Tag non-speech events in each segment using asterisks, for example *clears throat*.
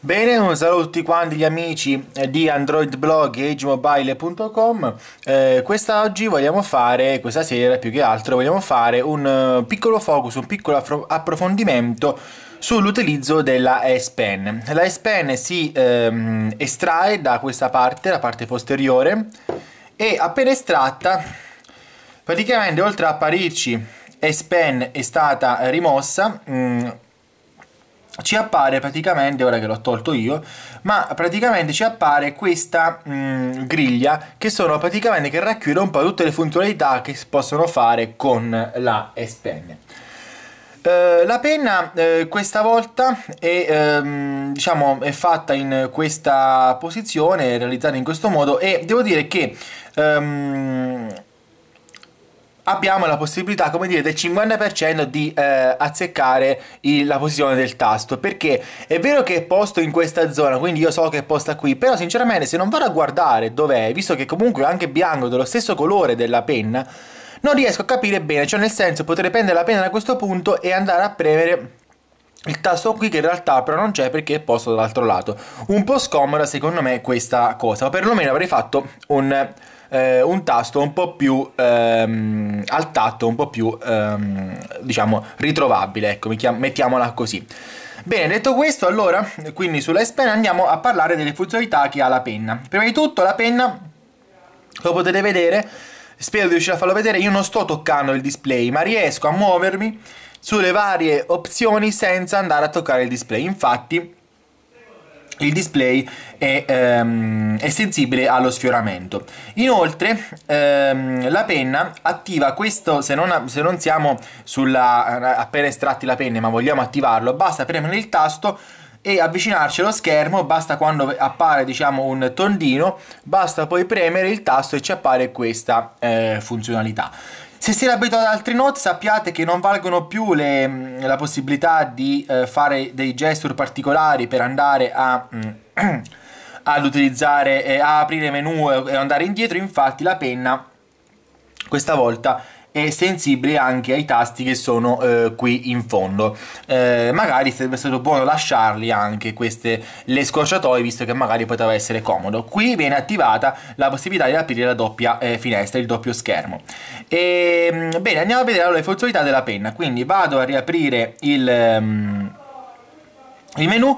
Bene, un saluto a tutti quanti gli amici eh, di AndroidBlog e agemobile.com eh, Quest'oggi vogliamo fare, questa sera più che altro, vogliamo fare un eh, piccolo focus, un piccolo approfondimento sull'utilizzo della S Pen La S Pen si ehm, estrae da questa parte, la parte posteriore e appena estratta praticamente oltre a apparirci S Pen è stata rimossa mh, mm, ci appare praticamente, ora che l'ho tolto io, ma praticamente ci appare questa mh, mm, griglia che sono praticamente che racchiude un po' tutte le funzionalità che si possono fare con la S-Pen. Eh, la penna eh, questa volta è, ehm, diciamo, è, fatta in questa posizione, realizzata in questo modo e devo dire che ehm, abbiamo la possibilità come dire del 50% di eh, azzeccare il, la posizione del tasto perché è vero che è posto in questa zona quindi io so che è posta qui però sinceramente se non vado a guardare dov'è visto che comunque anche bianco dello stesso colore della penna non riesco a capire bene cioè nel senso potrei prendere la penna da questo punto e andare a premere il tasto qui che in realtà però non c'è perché è posto dall'altro lato un po' scomoda secondo me questa cosa o perlomeno avrei fatto un eh, un tasto un po' più ehm, al tatto, un po' più ehm, diciamo ritrovabile, ecco, mettiamola così. Bene, detto questo, allora, quindi sulla S Pen andiamo a parlare delle funzionalità che ha la penna. Prima di tutto la penna, lo potete vedere, spero di riuscire a farlo vedere, io non sto toccando il display, ma riesco a muovermi sulle varie opzioni senza andare a toccare il display. Infatti, il display è, ehm, è, sensibile allo sfioramento. Inoltre ehm, la penna attiva questo, se non, se non siamo sulla, appena estratti la penna ma vogliamo attivarlo, basta premere il tasto e avvicinarci allo schermo, basta quando appare diciamo un tondino, basta poi premere il tasto e ci appare questa eh, funzionalità. Se siete abituati ad altri note sappiate che non valgono più le, la possibilità di eh, fare dei gesture particolari per andare a, mm, *clears throat* ad utilizzare, eh, a aprire menu e andare indietro, infatti la penna questa volta e sensibile anche ai tasti che sono eh, qui in fondo eh, magari sarebbe stato buono lasciarli anche queste le scorciatoie visto che magari poteva essere comodo qui viene attivata la possibilità di aprire la doppia eh, finestra il doppio schermo e, ehm, bene andiamo a vedere allora le funzionalità della penna quindi vado a riaprire il um, il menu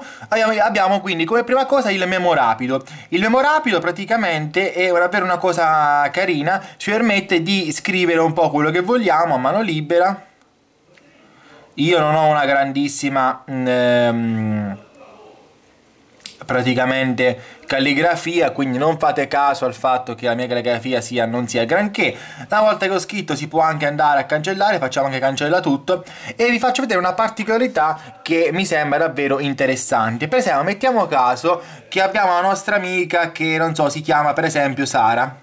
abbiamo quindi come prima cosa il memo rapido. Il memo rapido praticamente è davvero una cosa carina, ci permette di scrivere un po' quello che vogliamo a mano libera. Io non ho una grandissima... Mm, ehm, praticamente calligrafia, quindi non fate caso al fatto che la mia calligrafia sia, non sia granché. Una volta che ho scritto si può anche andare a cancellare, facciamo che cancella tutto e vi faccio vedere una particolarità che mi sembra davvero interessante. Per esempio, mettiamo caso che abbiamo la nostra amica che non so, si chiama per esempio Sara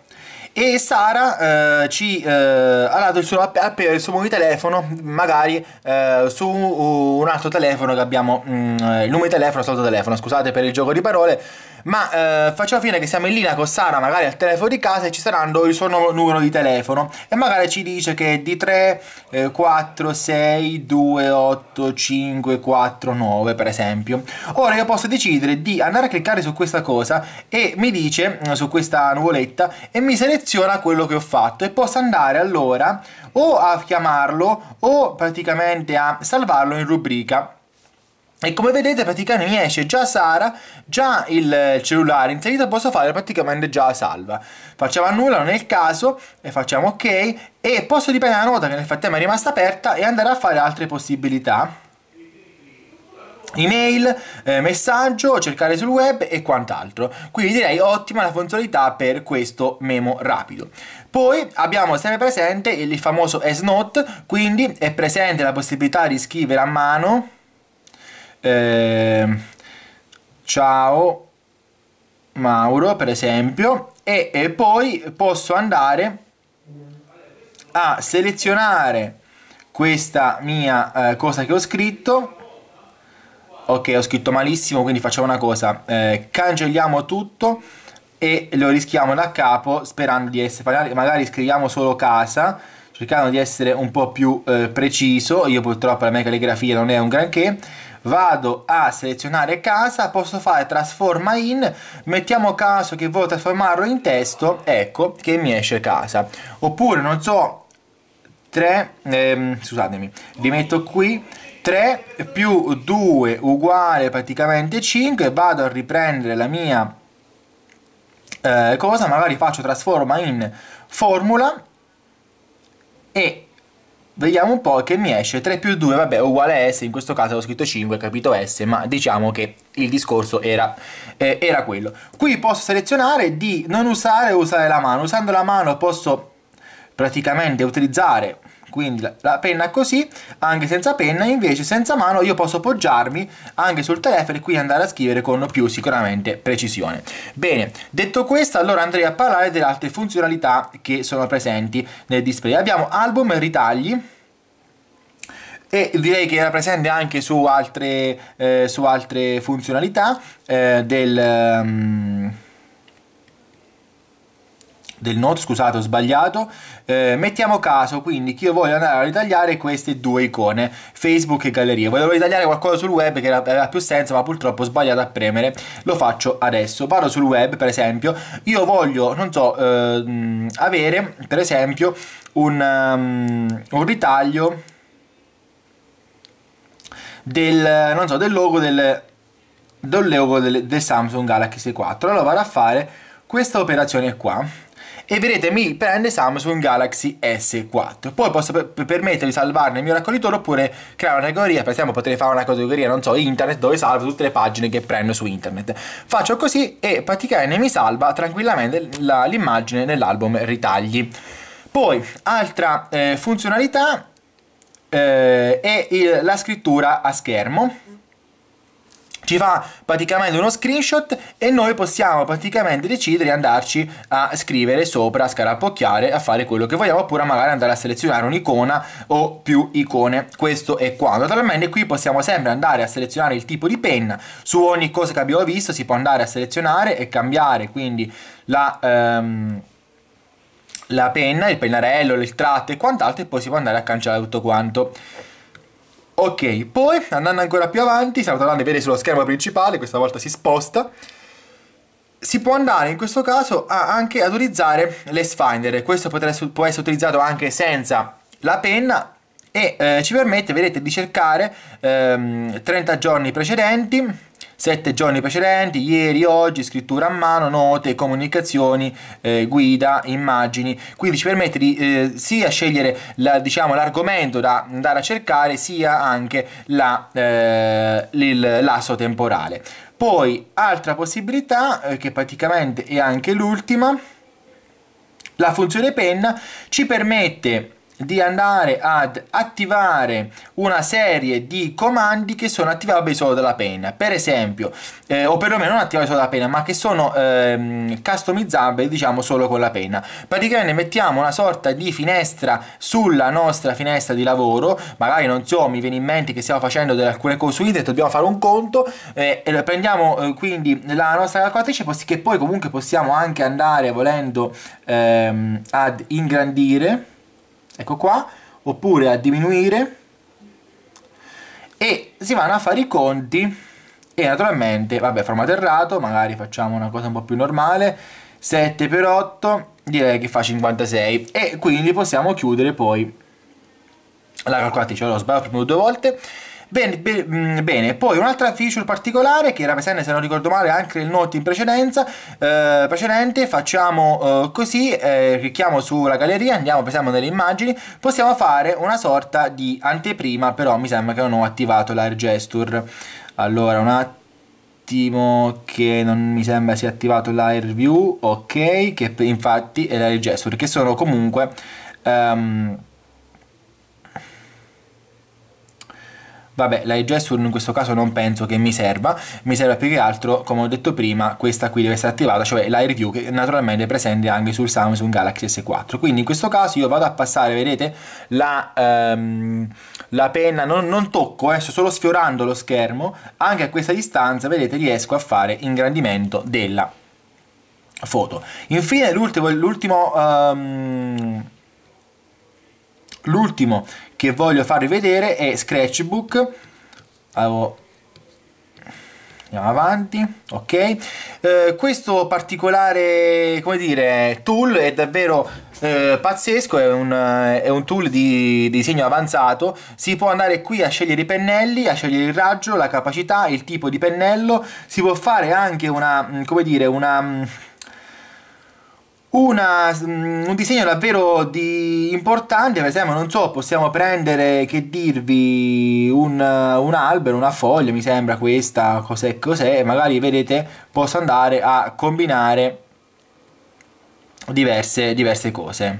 e Sara eh, ci eh, ha dato il suo, app- il suo nuovo telefono magari eh, su un altro telefono che abbiamo mh, mm, il nome di telefono il solito telefono scusate per il gioco di parole ma eh, facciamo finta che siamo in linea con Sara magari al telefono di casa e ci saranno il suo numero di telefono e magari ci dice che è di 3 eh, 4 6 2 8 5 4 9 per esempio ora io posso decidere di andare a cliccare su questa cosa e mi dice mm, su questa nuvoletta e mi seleziona quello che ho fatto e posso andare allora o a chiamarlo o praticamente a salvarlo in rubrica e come vedete praticamente mi esce già Sara, già il cellulare inserito, posso fare praticamente già salva. Facciamo annulla nel caso e facciamo ok e posso ripetere la nota che nel frattempo è rimasta aperta e andare a fare altre possibilità. Email, eh, messaggio, cercare sul web e quant'altro. Quindi direi ottima la funzionalità per questo memo rapido. Poi abbiamo sempre presente il famoso S-Note, quindi è presente la possibilità di scrivere a mano eh, ciao Mauro per esempio e, e poi posso andare a selezionare questa mia eh, cosa che ho scritto ok ho scritto malissimo quindi facciamo una cosa eh, cancelliamo tutto e lo rischiamo da capo sperando di essere magari scriviamo solo casa cercando di essere un po' più eh, preciso io purtroppo la mia calligrafia non è un granché vado a selezionare casa, posso fare trasforma in, mettiamo caso che voglio trasformarlo in testo, ecco che mi esce casa. Oppure, non so, 3, ehm, scusatemi, li metto qui, 3 più 2 uguale praticamente 5, vado a riprendere la mia eh, cosa, magari faccio trasforma in formula e Vediamo un po' che mi esce 3 più 2, vabbè uguale a S, in questo caso ho scritto 5, capito S, ma diciamo che il discorso era, eh, era quello. Qui posso selezionare di non usare o usare la mano, usando la mano posso praticamente utilizzare quindi la, penna così, anche senza penna, invece senza mano io posso poggiarmi anche sul telefono e qui andare a scrivere con più sicuramente precisione. Bene, detto questo allora andrei a parlare delle altre funzionalità che sono presenti nel display. Abbiamo album e ritagli, e direi che era presente anche su altre, eh, su altre funzionalità eh, del... Um del note, scusate ho sbagliato, eh, mettiamo caso quindi che io voglio andare a ritagliare queste due icone, Facebook e galleria, volevo ritagliare qualcosa sul web che aveva più senso ma purtroppo ho sbagliato a premere, lo faccio adesso, vado sul web per esempio, io voglio, non so, eh, avere per esempio un, um, un ritaglio del, non so, del logo del, del, logo del, del Samsung Galaxy 4, allora vado a fare questa operazione qua e vedete mi prende Samsung Galaxy S4 poi posso permettere di salvarne il mio raccoglitore oppure creare una categoria per esempio potrei fare una categoria non so internet dove salvo tutte le pagine che prendo su internet faccio così e praticamente mi salva tranquillamente l'immagine nell'album ritagli poi altra eh, funzionalità eh, è il, la scrittura a schermo ci fa praticamente uno screenshot e noi possiamo praticamente decidere di andarci a scrivere sopra, a scarappocchiare, a fare quello che vogliamo oppure magari andare a selezionare un'icona o più icone, questo è qua. Naturalmente qui possiamo sempre andare a selezionare il tipo di penna, su ogni cosa che abbiamo visto si può andare a selezionare e cambiare quindi la... Um, la penna, il pennarello, il tratto e quant'altro e poi si può andare a cancellare tutto quanto. Ok, poi andando ancora più avanti, stiamo tornando a vedere sullo schermo principale, questa volta si sposta, si può andare in questo caso a anche ad utilizzare l'Ace Finder, questo essere, può essere utilizzato anche senza la penna e eh, ci permette, vedete, di cercare ehm, 30 giorni precedenti sette giorni precedenti, ieri, oggi, scrittura a mano, note, comunicazioni, eh, guida, immagini, quindi ci permette di eh, sia scegliere la, diciamo, l'argomento da andare a cercare sia anche la, eh, il lasso temporale. Poi altra possibilità, eh, che praticamente è anche l'ultima, la funzione penna ci permette di andare ad attivare una serie di comandi che sono attivabili solo dalla penna per esempio eh, o perlomeno non attivabili solo dalla penna ma che sono ehm, customizzabili diciamo solo con la penna praticamente mettiamo una sorta di finestra sulla nostra finestra di lavoro magari non so mi viene in mente che stiamo facendo delle alcune internet, dobbiamo fare un conto eh, e prendiamo eh, quindi la nostra calcolatrice che poi comunque possiamo anche andare volendo ehm, ad ingrandire ecco qua, oppure a diminuire e si vanno a fare i conti e naturalmente, vabbè, formato errato, magari facciamo una cosa un po' più normale, 7 per 8 direi che fa 56 e quindi possiamo chiudere poi la calcolatrice, l'ho ho sbagliato due volte Bene, be, mm, bene. poi un'altra feature particolare che era presente se non ricordo male anche nel note in precedenza, eh, precedente, facciamo eh, così, eh, clicchiamo sulla galleria, andiamo, pensiamo nelle immagini, possiamo fare una sorta di anteprima, però mi sembra che non ho attivato l'air gesture. Allora, un attimo che non mi sembra sia attivato l'air view ok che infatti è l'air gesture che sono comunque um, Vabbè, la Gesture in questo caso non penso che mi serva, mi serve più che altro, come ho detto prima, questa qui deve essere attivata, cioè la Review che naturalmente è presente anche sul Samsung Galaxy S4. Quindi in questo caso io vado a passare, vedete, la, ehm, la penna, non, non tocco, eh, sto solo sfiorando lo schermo, anche a questa distanza, vedete, riesco a fare ingrandimento della foto. Infine l'ultimo... l'ultimo um, L'ultimo che voglio farvi vedere è Scratchbook. Avevo andiamo avanti ok eh, questo particolare come dire tool è davvero eh, pazzesco è un, è un, tool di, disegno avanzato si può andare qui a scegliere i pennelli a scegliere il raggio la capacità il tipo di pennello si può fare anche una mm, come dire una mm, una, mm, un disegno davvero di importante, per esempio, non so, possiamo prendere, che dirvi, un, un albero, una foglia, mi sembra questa, cos'è, cos'è, magari vedete, posso andare a combinare diverse, diverse cose.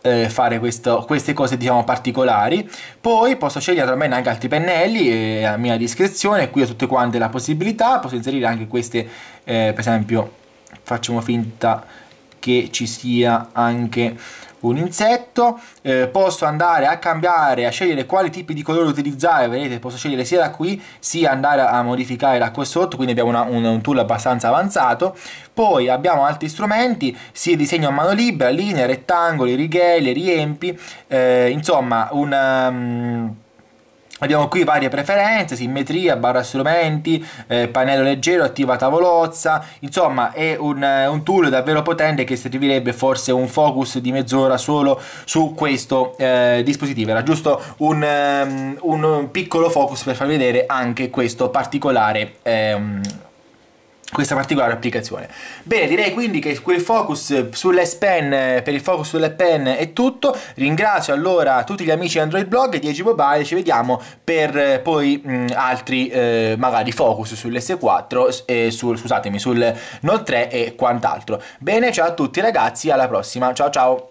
Eh, fare questo, queste cose diciamo particolari poi posso scegliere tra me anche altri pennelli eh, a mia discrezione qui ho tutte quante la possibilità posso inserire anche queste eh, per esempio facciamo finta che ci sia anche un insetto eh, posso andare a cambiare a scegliere quali tipi di colore utilizzare vedete posso scegliere sia da qui sia andare a modificare da qua sotto quindi abbiamo una, un, un, tool abbastanza avanzato poi abbiamo altri strumenti sia disegno a mano libera linee rettangoli righelli riempi eh, insomma un um, Abbiamo qui varie preferenze, simmetria, barra strumenti, eh, pannello leggero, attiva tavolozza, insomma è un, eh, un, tool davvero potente che servirebbe forse un focus di mezz'ora solo su questo eh, dispositivo, era giusto un, um, un, piccolo focus per far vedere anche questo particolare ehm, questa particolare applicazione. Bene, direi quindi che quel focus sull'S Pen, per il focus sull'S Pen è tutto. Ringrazio allora tutti gli amici di Android Blog e 10 Agi Mobile, ci vediamo per eh, poi mh, altri eh, magari focus sull'S4 e eh, sul, scusatemi, sul Note 3 e quant'altro. Bene, ciao a tutti ragazzi, alla prossima. Ciao ciao.